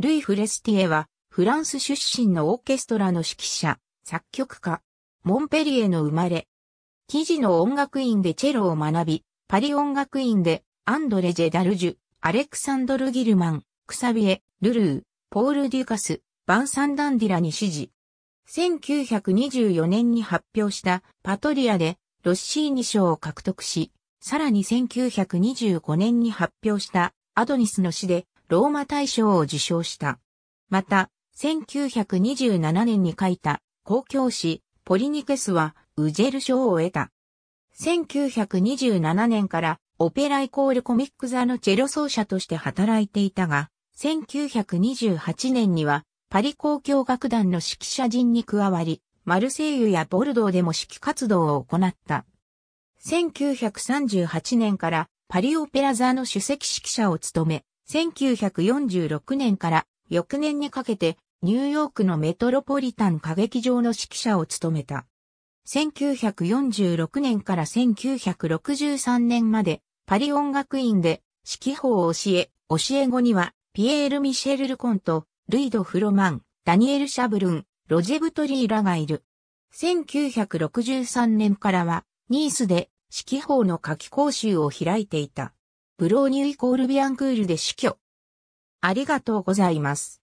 ルイ・フレスティエは、フランス出身のオーケストラの指揮者、作曲家、モンペリエの生まれ。記事の音楽院でチェロを学び、パリ音楽院で、アンドレ・ジェダルジュ、アレクサンドル・ギルマン、クサビエ、ルルー、ポール・デュカス、バンサンダンディラに指示。1924年に発表したパトリアでロッシーニ賞を獲得し、さらに1925年に発表したアドニスの詩でローマ大賞を受賞した。また、1927年に書いた公共誌ポリニケスはウジェル賞を得た。1927年からオペライコールコミック座のチェロ奏者として働いていたが、1928年にはパリ公共楽団の指揮者陣に加わり、マルセイユやボルドーでも指揮活動を行った。1938年からパリオペラ座の首席指揮者を務め、1946年から翌年にかけてニューヨークのメトロポリタン歌劇場の指揮者を務めた。1946年から1963年までパリ音楽院で指揮法を教え、教え後にはピエール・ミシェル・ルコント、ルイド・フロマン、ダニエル・シャブルン、ロジェブトリーらがいる。1963年からはニースで指揮法の夏季講習を開いていた。ブローニュイコールビアンクールで死去。ありがとうございます。